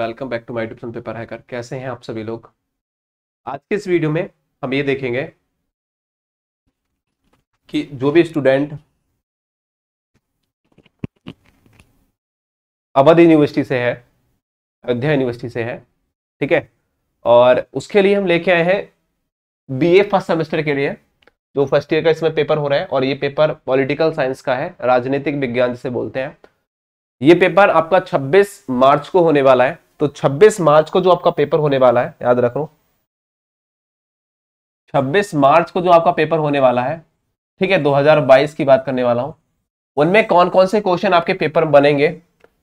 welcome back to my tips paper hacker कैसे हैं आप सभी लोग आज के इस वीडियो में हम ये देखेंगे कि जो भी स्टूडेंट अवध यूनिवर्सिटी से है अयोध्या यूनिवर्सिटी से है ठीक है और उसके लिए हम लेके आए हैं बीए फर्स्ट सेमेस्टर के लिए जो फर्स्ट ईयर का इसमें पेपर हो रहा है और ये पेपर पॉलिटिकल साइंस का है राजनीतिक विज्ञान जिसे बोलते हैं ये पेपर आपका 26 मार्च को होने वाला है तो 26 मार्च को जो आपका पेपर होने वाला है याद रखो 26 मार्च को जो आपका पेपर होने वाला है ठीक है 2022 की बात करने वाला हूं उनमें कौन कौन से क्वेश्चन आपके पेपर बनेंगे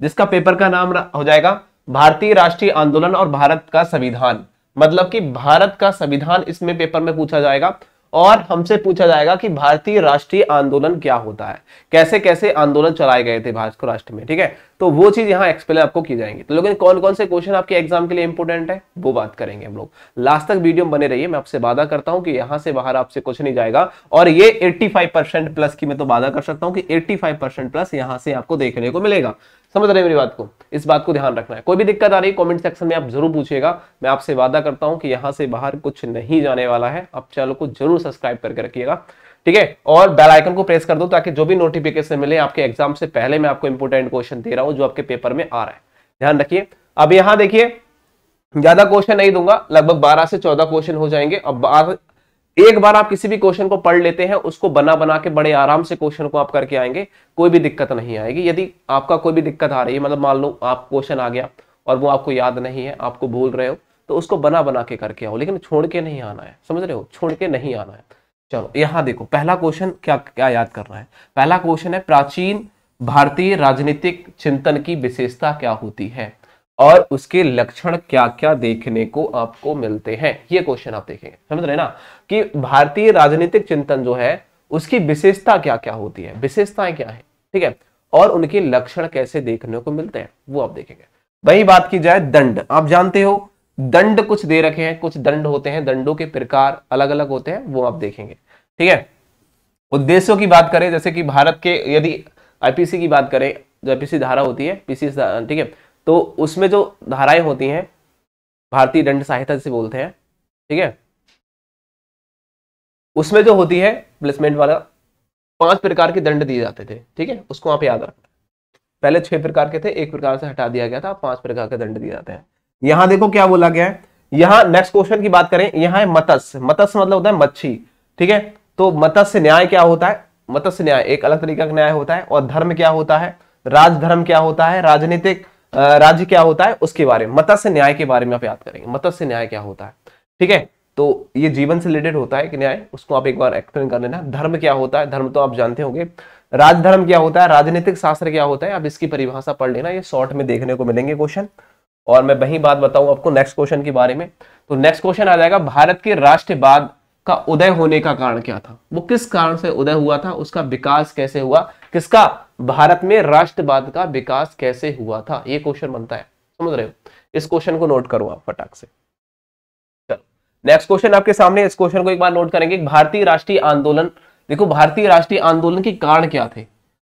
जिसका पेपर का नाम हो जाएगा भारतीय राष्ट्रीय आंदोलन और भारत का संविधान मतलब कि भारत का संविधान इसमें पेपर में पूछा जाएगा और हमसे पूछा जाएगा कि भारतीय राष्ट्रीय आंदोलन क्या होता है कैसे कैसे आंदोलन चलाए गए थे भारत को राष्ट्र में ठीक है तो वो चीज यहाँ एक्सप्लेन आपको की जाएंगी तो लेकिन कौन कौन से क्वेश्चन आपके एग्जाम के लिए इंपोर्टेंट है वो बात करेंगे हम लोग लास्ट तक वीडियो बने रहिए मैं आपसे वादा करता हूँ कि यहाँ से बाहर आपसे कुछ नहीं जाएगा और ये एट्टी प्लस की मैं तो वादा कर सकता हूँ कि एट्टी प्लस यहाँ से आपको देखने को मिलेगा समझ रहे हैं मेरी बात को इस बात को ध्यान रखना है कोई भी दिक्कत आ रही है कॉमेंट सेक्शन में आप जरूर पूछिएगा मैं आपसे वादा करता हूं कि यहां से बाहर कुछ नहीं जाने वाला है आप चैनल को जरूर सब्सक्राइब करके रखिएगा ठीक है और बेल आइकन को प्रेस कर दो ताकि जो भी नोटिफिकेशन मिले आपके एग्जाम से पहले मैं आपको इंपोर्टेंट क्वेश्चन दे रहा हूं जो आपके पेपर में आ रहा है ध्यान रखिए अब यहां देखिए ज्यादा क्वेश्चन नहीं दूंगा लगभग 12 से 14 क्वेश्चन हो जाएंगे अब एक बार आप किसी भी क्वेश्चन को पढ़ लेते हैं उसको बना बना के बड़े आराम से क्वेश्चन को आप करके आएंगे कोई भी दिक्कत नहीं आएगी यदि आपका कोई भी दिक्कत आ रही है मतलब मान लो आप क्वेश्चन आ गया और वो आपको याद नहीं है आपको भूल रहे हो तो उसको बना बना के करके आओ लेकिन छोड़ के नहीं आना है समझ रहे हो छोड़ के नहीं आना है चलो यहाँ देखो पहला क्वेश्चन क्या क्या याद करना है पहला क्वेश्चन है प्राचीन भारतीय राजनीतिक चिंतन की विशेषता क्या होती है और उसके लक्षण क्या क्या देखने को आपको मिलते हैं ये क्वेश्चन आप देखेंगे समझ रहे ना कि भारतीय राजनीतिक चिंतन जो है उसकी विशेषता क्या क्या होती है विशेषताएं क्या है ठीक है और उनके लक्षण कैसे देखने को मिलते हैं वो आप देखेंगे वही बात की जाए दंड आप जानते हो दंड कुछ दे रखे हैं कुछ दंड होते हैं दंडों के प्रकार अलग अलग होते हैं वो आप देखेंगे ठीक है उद्देश्यों की बात करें जैसे कि भारत के यदि आईपीसी की बात करें जो आईपीसी धारा होती है पीसी ठीक है तो उसमें जो धाराएं होती हैं भारतीय दंड संहिता से बोलते हैं ठीक है उसमें जो होती है प्लेसमेंट वाला पांच प्रकार के दंड दिए जाते थे ठीक है उसको आप याद रखना पहले छह प्रकार के थे एक प्रकार से हटा दिया गया था पांच प्रकार के दंड दिए जाते हैं यहां देखो क्या बोला गया है यहां नेक्स्ट क्वेश्चन की बात करें यहां है मत्स्य मत्स्य मतलब होता है मच्छी ठीक है तो मत्स्य न्याय क्या होता है मत्स्य न्याय एक अलग तरीका का न्याय होता है और धर्म क्या होता है राजधर्म क्या होता है राजनीतिक राज्य क्या होता है उसके बारे में मत्स्य न्याय के बारे में आप याद करेंगे मत्स्य न्याय क्या होता है ठीक है तो ये जीवन से रिलेटेड होता है कि न्याय उसको आप एक बार एक्सप्लेन कर लेना धर्म क्या होता है धर्म तो आप जानते होंगे राजधर्म क्या होता है राजनीतिक शास्त्र क्या होता है आप इसकी परिभाषा पढ़ लेना ये शॉर्ट में देखने को मिलेंगे क्वेश्चन और मैं वही बात बताऊं आपको नेक्स्ट क्वेश्चन के बारे में तो नेक्स्ट क्वेश्चन आ जाएगा भारत के राष्ट्रवाद का उदय होने का कारण क्या था वो किस कारण से उदय हुआ था उसका विकास कैसे हुआ किसका भारत में राष्ट्रवाद का विकास कैसे हुआ था ये क्वेश्चन बनता है समझ रहे हो इस क्वेश्चन को नोट करो आप फटाक से चलो नेक्स्ट क्वेश्चन आपके सामने इस क्वेश्चन को एक बार नोट करेंगे भारतीय राष्ट्रीय आंदोलन देखो भारतीय राष्ट्रीय आंदोलन के कारण क्या थे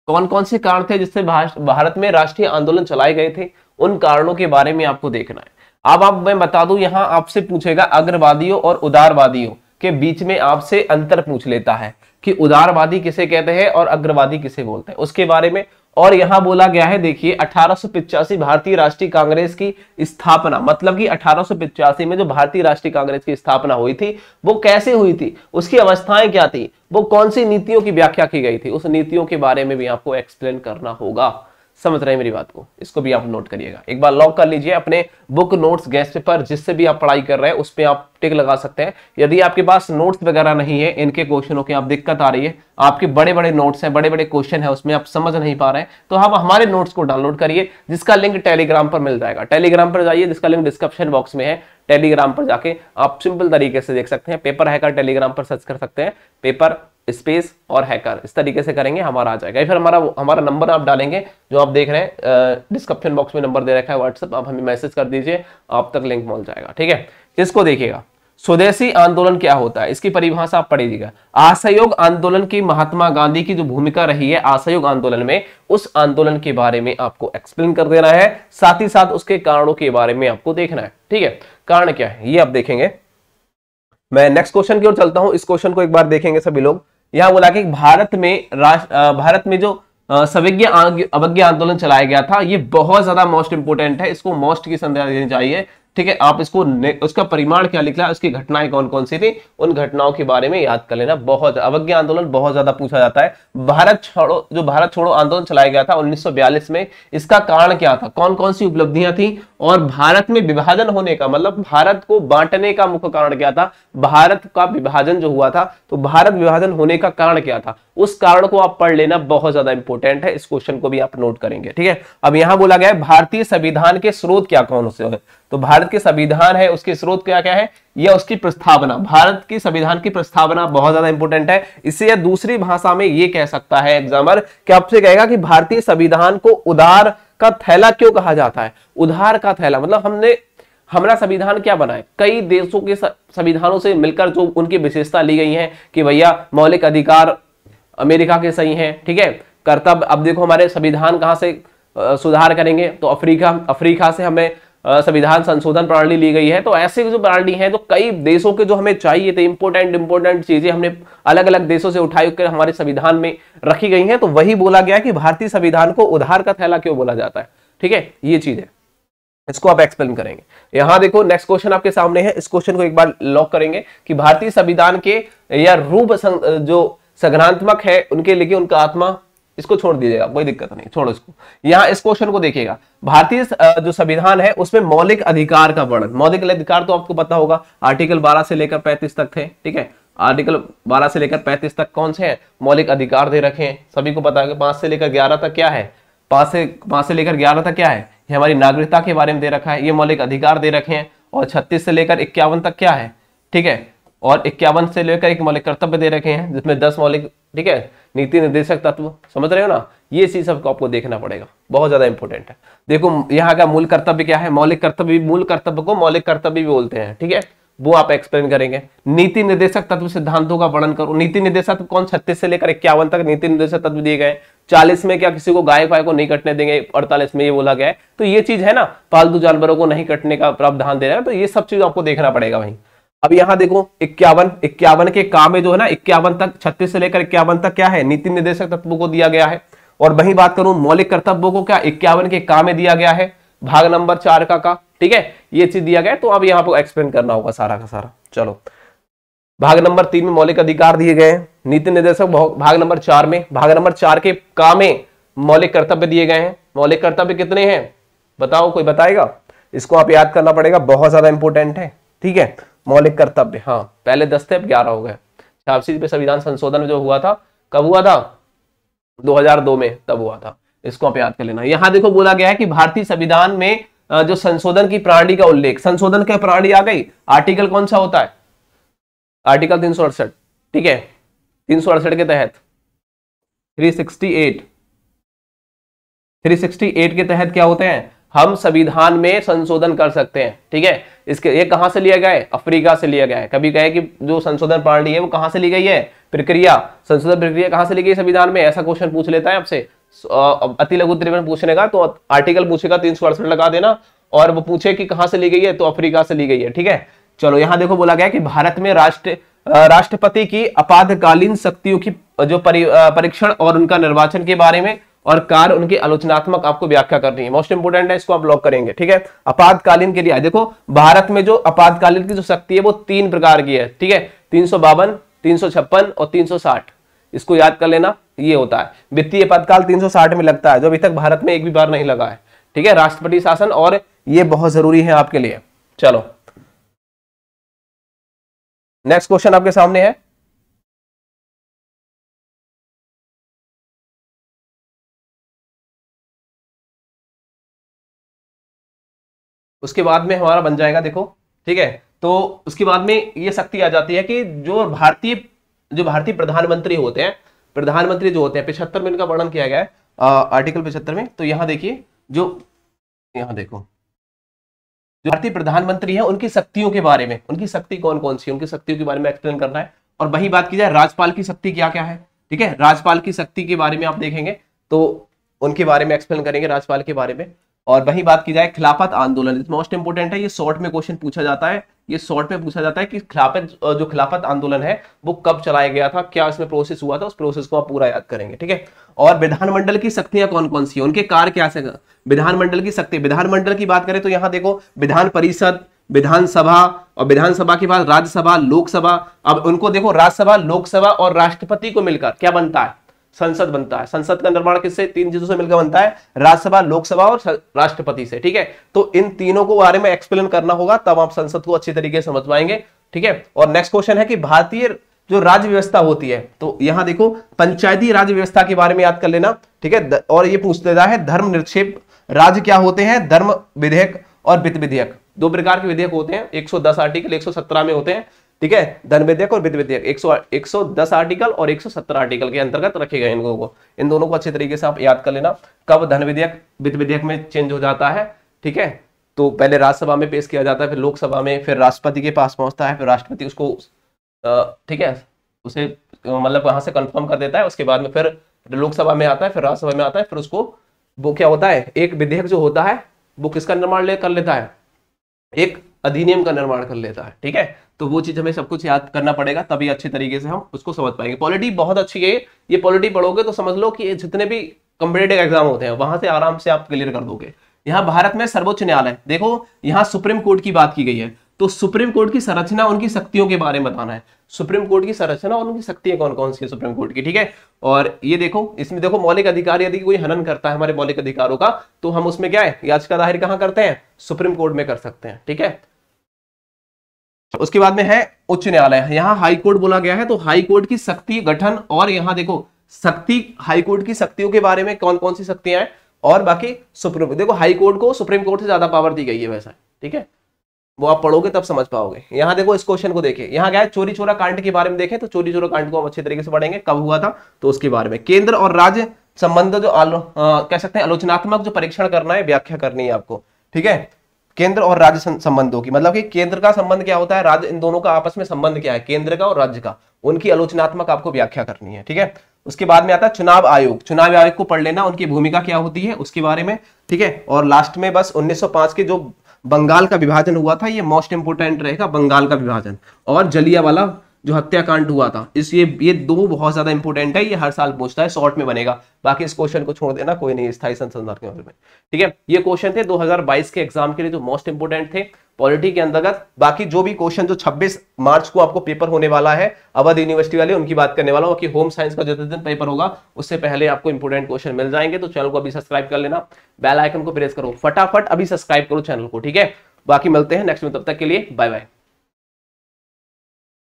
कौन कौन से कारण थे जिससे भारत में राष्ट्रीय आंदोलन चलाए गए थे उन कारणों के बारे में आपको देखना है अब आप मैं बता दूं यहां आपसे पूछेगा अग्रवादियों और उदारवादियों के बीच में आपसे अंतर पूछ लेता है कि उदारवादी किसे कहते हैं और अग्रवादी किसे बोलते हैं उसके बारे में और यहां बोला गया है देखिए अठारह भारतीय राष्ट्रीय कांग्रेस की स्थापना मतलब कि अठारह में जो भारतीय राष्ट्रीय कांग्रेस की स्थापना हुई थी वो कैसे हुई थी उसकी अवस्थाएं क्या थी वो कौन सी नीतियों की व्याख्या की गई थी उस नीतियों के बारे में भी आपको एक्सप्लेन करना होगा समझ रहे हैं मेरी बात को इसको भी आप नोट करिएगा एक बार लॉक कर लीजिए अपने बुक नोट्स गेस्ट पेपर जिससे भी आप पढ़ाई कर रहे हैं उस पर आप टिक लगा सकते हैं यदि आपके पास नोट्स वगैरह नहीं है इनके क्वेश्चनों की आप दिक्कत आ रही है आपके बड़े बड़े नोट्स हैं बड़े बड़े क्वेश्चन है उसमें आप समझ नहीं पा रहे हैं तो आप हमारे नोट्स को डाउनलोड करिए जिसका लिंक टेलीग्राम पर मिल जाएगा टेलीग्राम पर जाइए जिसका लिंक डिस्क्रिप्शन बॉक्स में है टेलीग्राम पर जाके आप सिंपल तरीके से देख सकते हैं पेपर है टेलीग्राम पर सर्च कर सकते हैं पेपर स्पेस और हैकर इस तरीके से करेंगे हमारा आ जाएगा फिर हमारा हमारा नंबर आप डालेंगे जो आप देख रहे हैं डिस्क्रिप्शन बॉक्स में नंबर दे रखा है व्हाट्सएप आप हमें मैसेज कर दीजिए आप तक लिंक मिल जाएगा ठीक है इसको देखिएगा स्वदेशी आंदोलन क्या होता है इसकी परिभाषा आप पढ़िएगा असहयोग आंदोलन की महात्मा गांधी की जो भूमिका रही है असहयोग आंदोलन में उस आंदोलन के बारे में आपको एक्सप्लेन कर देना है साथ ही साथ उसके कारणों के बारे में आपको देखना है ठीक है कारण क्या है ये आप देखेंगे मैं नेक्स्ट क्वेश्चन की ओर चलता हूं इस क्वेश्चन को एक बार देखेंगे सभी लोग यहां बोला कि भारत में राष्ट्र भारत में जो सविज्ञ अवज्ञा आंदोलन चलाया गया था यह बहुत ज्यादा मोस्ट इंपोर्टेंट है इसको मोस्ट की संध्या देनी चाहिए ठीक है आप इसको उसका परिमाण क्या लिख है उसकी घटनाएं कौन कौन सी थी उन घटनाओं के बारे में याद कर लेना बहुत अवज्ञा आंदोलन बहुत ज्यादा पूछा जाता है भारत छोड़ो जो भारत छोड़ो आंदोलन चलाया गया था 1942 में इसका कारण क्या था कौन कौन सी उपलब्धियां थी और भारत में विभाजन होने का मतलब भारत को बांटने का मुख्य कारण क्या था भारत का विभाजन जो हुआ था तो भारत विभाजन होने का कारण क्या था उस कारण को आप पढ़ लेना बहुत ज्यादा इंपॉर्टेंट है इस क्वेश्चन को भी आप नोट करेंगे ठीक है अब यहां बोला गया है भारतीय संविधान के स्रोत क्या कौन से तो भारत के संविधान है उसके स्रोत क्या क्या है या उसकी प्रस्तावना भारत की संविधान की प्रस्तावना बहुत ज्यादा इंपोर्टेंट है इससे या दूसरी भाषा में ये कह सकता है एग्जामर कि आपसे कहेगा कि भारतीय संविधान को उदार का थैला क्यों कहा जाता है उधार का थैला मतलब हमने हमारा संविधान क्या बनाए कई देशों के संविधानों से मिलकर जो उनकी विशेषता ली गई है कि भैया मौलिक अधिकार अमेरिका के सही है ठीक है कर्तव्य अब देखो हमारे संविधान कहाँ से सुधार करेंगे तो अफ्रीका अफ्रीका से हमें संविधान संशोधन प्रणाली ली गई है तो ऐसे जो प्रणाली है जो कई देशों के जो हमें चाहिए थे इंपोर्टेंट इंपोर्टेंट चीजें हमने अलग अलग देशों से उठाई कर हमारे संविधान में रखी गई है तो वही बोला गया कि भारतीय संविधान को उधार का थैला क्यों बोला जाता है ठीक है ये चीज है इसको आप एक्सप्लेन करेंगे यहां देखो नेक्स्ट क्वेश्चन आपके सामने है इस क्वेश्चन को एक बार लॉक करेंगे कि भारतीय संविधान के या रूप जो संग्रहात्मक है उनके लेके उनका आत्मा इसको छोड़ दीजिएगा कोई दिक्कत नहीं छोड़ो इसको यहाँ इस क्वेश्चन को देखिएगा भारतीय जो संविधान है उसमें मौलिक अधिकार का वर्णन मौलिक अधिकार तो आपको पता होगा आर्टिकल 12 से लेकर 35 तक थे ठीक है आर्टिकल 12 से लेकर 35 तक कौन से हैं मौलिक अधिकार दे रखे हैं सभी को पता है पांच से लेकर ग्यारह तक क्या है पांच से पांच से लेकर ग्यारह तक क्या है ये हमारी नागरिकता के बारे में दे रखा है ये मौलिक अधिकार दे रखे हैं और छत्तीस से लेकर इक्यावन तक क्या है ठीक है और इक्यावन से लेकर एक मौलिक कर्तव्य दे रखे हैं जिसमें दस मौलिक ठीक है नीति निर्देशक तत्व समझ रहे हो ना ये चीज सबको आपको देखना पड़ेगा बहुत ज्यादा इंपॉर्टेंट है देखो यहाँ का मूल कर्तव्य क्या है मौलिक कर्तव्य मूल कर्तव्य को मौलिक कर्तव्य भी बोलते हैं ठीक है वो आप एक्सप्लेन करेंगे नीति निर्देशक तत्व सिद्धांतों का वर्णन करो नीति निर्देशक कौन छत्तीस से लेकर इक्यावन तक नीति निर्देशक तत्व दिए गए चालीस में क्या किसी को गाय पाय को नहीं कटने देंगे अड़तालीस में ये बोला गया है तो ये चीज है ना पालतू जानवरों को नहीं कटने का प्रावधान दे रहा है तो ये सब चीज आपको देखना पड़ेगा भाई अब यहां देखो इक्यावन इक्यावन के काम में जो है ना इक्यावन तक छत्तीस से लेकर इक्यावन तक क्या है नीति निर्देशक तत्वों को दिया गया है और वही बात करूं मौलिक कर्तव्यों को क्या इक्यावन के काम में दिया गया है भाग नंबर चार का का ठीक है ये चीज दिया गया तो अब यहाँ पर एक्सप्लेन करना होगा सारा का सारा चलो भाग नंबर तीन में मौलिक अधिकार दिए गए नीति निर्देशक भाग नंबर चार में भाग नंबर चार के का में मौलिक कर्तव्य दिए गए हैं मौलिक कर्तव्य कितने हैं बताओ कोई बताएगा इसको आप याद करना पड़ेगा बहुत ज्यादा इंपोर्टेंट है ठीक है मौलिक कर्तव्य हाँ पहले दस थे अब ग्यारह हो गए छापसी पे संविधान संशोधन जो हुआ था कब हुआ था 2002 में तब हुआ था इसको आप याद कर लेना यहाँ देखो बोला गया है कि भारतीय संविधान में जो संशोधन की प्रणाली का उल्लेख संशोधन की प्रणाली आ गई आर्टिकल कौन सा होता है आर्टिकल तीन ठीक है तीन के तहत 368 368 के तहत क्या होते हैं हम संविधान में संशोधन कर सकते हैं ठीक है इसके ये कहां से लिया गया है अफ्रीका से लिया गया है कभी कहे कि जो संशोधन प्रणाली है वो कहां से ली गई है प्रक्रिया संशोधन प्रक्रिया कहां से ली गई संविधान में ऐसा क्वेश्चन पूछ लेता है आपसे अति लघु त्रिवेण पूछने का तो आर्टिकल पूछेगा तीन सौ लगा देना और वो पूछे कि कहाँ से ली गई है तो अफ्रीका से ली गई है ठीक है चलो यहाँ देखो बोला गया कि भारत में राष्ट्र राष्ट्रपति की आपातकालीन शक्तियों की जो परीक्षण और उनका निर्वाचन के बारे में और कार उनके आलोचनात्मक आपको व्याख्या करनी है मोस्ट इंपोर्टेंट है इसको आप लॉक करेंगे ठीक है आपातकालीन के लिए देखो भारत में जो आपातकालीन की जो शक्ति है वो तीन प्रकार की है ठीक है तीन सौ बावन तीन सौ छप्पन और तीन सौ साठ इसको याद कर लेना ये होता है वित्तीय आपातकाल 360 में लगता है जो अभी तक भारत में एक भी बार नहीं लगा है ठीक है राष्ट्रपति शासन और ये बहुत जरूरी है आपके लिए चलो नेक्स्ट क्वेश्चन आपके सामने है उसके बाद में हमारा बन जाएगा देखो ठीक है तो उसके बाद में ये शक्ति आ जाती है कि जो भारतीय जो भारतीय प्रधानमंत्री होते हैं प्रधानमंत्री जो होते हैं पिछहत्तर में इनका वर्णन किया गया है आ, आर्टिकल पिछहत्तर में तो यहाँ देखिए जो यहाँ देखो जो भारतीय प्रधानमंत्री है उनकी शक्तियों के बारे में उनकी शक्ति कौन कौन सी उनकी शक्तियों के बारे में एक्सप्लेन करना है और वही बात की जाए राजपाल की शक्ति क्या क्या है ठीक है राजपाल की शक्ति के बारे में आप देखेंगे तो उनके बारे में एक्सप्लेन करेंगे राजपाल के बारे में और वही बात की जाए खिलाफत आंदोलन मोस्ट इंपोर्टेंट है ये शॉर्ट में क्वेश्चन पूछा जाता है ये शॉर्ट में पूछा जाता है कि खिलाफत जो खिलाफत आंदोलन है वो कब चलाया गया था क्या इसमें प्रोसेस हुआ था उस प्रोसेस को आप पूरा याद करेंगे ठीक है और विधानमंडल की शक्तियां कौन कौन सी है उनके कार क्या से विधानमंडल की शक्ति विधानमंडल की बात करें तो यहाँ देखो विधान परिषद विधानसभा और विधानसभा के बाद राज्यसभा लोकसभा अब उनको देखो राज्यसभा लोकसभा और राष्ट्रपति को मिलकर क्या बनता है संसद बनता है संसद का निर्माण किससे तीन चीजों से मिलकर बनता है राज्यसभा लोकसभा और राष्ट्रपति से ठीक है तो इन तीनों को बारे में एक्सप्लेन करना होगा तब आप संसद को अच्छी तरीके से समझ पाएंगे ठीक है और नेक्स्ट क्वेश्चन है कि भारतीय जो राज्य व्यवस्था होती है तो यहां देखो पंचायती राज्य व्यवस्था के बारे में याद कर लेना ठीक है और ये पूछ लेता है धर्म निक्षेप राज्य क्या होते हैं धर्म विधेयक और वित्त विधेयक दो प्रकार के विधेयक होते हैं 110 आर्टिकल 117 में होते हैं ठीक है धन विधेयक और वित्त विधेयक एक सौ एक सौ दस आर्टिकल और एक सौ सत्तर आर्टिकल के अंतर्गत रखे गए इन दोनों को इन दोनों को अच्छे तरीके से आप याद कर लेना कब धन विधेयक वित्त विधेयक में चेंज हो जाता है ठीक है तो पहले राज्यसभा में पेश किया जाता है फिर लोकसभा में फिर राष्ट्रपति के पास पहुंचता है फिर राष्ट्रपति उसको ठीक है उसे मतलब वहां से कंफर्म कर देता है उसके बाद में फिर लोकसभा में आता है फिर राज्यसभा में आता है फिर उसको वो क्या होता है एक विधेयक जो होता है वो किसका निर्माण ले कर लेता है एक अधिनियम का निर्माण कर लेता है ठीक है तो वो चीज हमें सब कुछ याद करना पड़ेगा तभी अच्छे तरीके से हम उसको समझ पाएंगे पॉलिटी बहुत अच्छी है ये पॉलिटी पढ़ोगे तो समझ लो कि जितने भी कम्पिटेटिव एग्जाम होते हैं वहां से आराम से आप क्लियर कर दोगे यहाँ भारत में सर्वोच्च न्यायालय देखो यहाँ सुप्रीम कोर्ट की बात की गई है तो सुप्रीम कोर्ट की संरचना उनकी शक्तियों के बारे में बताना है सुप्रीम कोर्ट की संरचना और उनकी शक्तियां कौन कौन सी है सुप्रीम कोर्ट की ठीक है और ये देखो इसमें देखो मौलिक अधिकार यदि कोई हनन करता है हमारे मौलिक अधिकारों का तो हम उसमें क्या है याचिका दाहिर कहाँ करते हैं सुप्रीम कोर्ट में कर सकते हैं ठीक है उसके बाद में है उच्च न्यायालय यहां हाईकोर्ट बोला गया है तो हाईकोर्ट की शक्ति गठन और यहां देखो शक्ति हाईकोर्ट की शक्तियों के बारे में कौन कौन सी शक्तियां हैं और बाकी सुप्रीम देखो हाई कोर्ट को सुप्रीम कोर्ट से ज्यादा पावर दी गई है वैसा ठीक है वो आप पढ़ोगे तब समझ पाओगे यहाँ देखो इस क्वेश्चन को देखें यहाँ क्या है चोरी चोरा कांड के बारे में देखें तो चोरी चोरा कांड को हम अच्छे तरीके से पढ़ेंगे कब हुआ था तो उसके बारे में केंद्र और राज्य संबंध जो आलो, आ, कह सकते हैं आलोचनात्मक जो परीक्षण करना है व्याख्या करनी है आपको ठीक है केंद्र और राज्य संबंधों की मतलब कि केंद्र का संबंध क्या होता है राज्य इन दोनों का आपस में संबंध क्या है केंद्र का और राज्य का उनकी आलोचनात्मक आपको व्याख्या करनी है ठीक है उसके बाद में आता है चुनाव आयोग चुनाव आयोग को पढ़ लेना उनकी भूमिका क्या होती है उसके बारे में ठीक है और लास्ट में बस उन्नीस के जो बंगाल का विभाजन हुआ था ये मोस्ट इंपोर्टेंट रहेगा बंगाल का विभाजन और जलिया वाला जो हत्याकांड हुआ था इसलिए ये दो बहुत ज्यादा इंपॉर्टेंट है ये हर साल पूछता है शॉर्ट में बनेगा बाकी इस क्वेश्चन को छोड़ देना कोई नहीं स्थायी संसंधान के बारे में ठीक है ये क्वेश्चन थे 2022 के एग्जाम के लिए जो मोस्ट इंपोर्टेंट थे पॉलिटी के अंतर्गत बाकी जो भी क्वेश्चन जो 26 मार्च को आपको पेपर होने वाला है अवध यूनिवर्सिटी वाले उनकी बात करने वाला हूँ कि होम साइंस का जो दिन पेपर होगा उससे पहले आपको इंपोर्टेंट क्वेश्चन मिल जाएंगे तो चैनल को अभी सब्सक्राइब कर लेना बेल आइकन को प्रेस करो फटाफट अभी सब्सक्राइब करो चैनल को ठीक है बाकी मिलते हैं नेक्स्ट में तब तक के लिए बाय बाय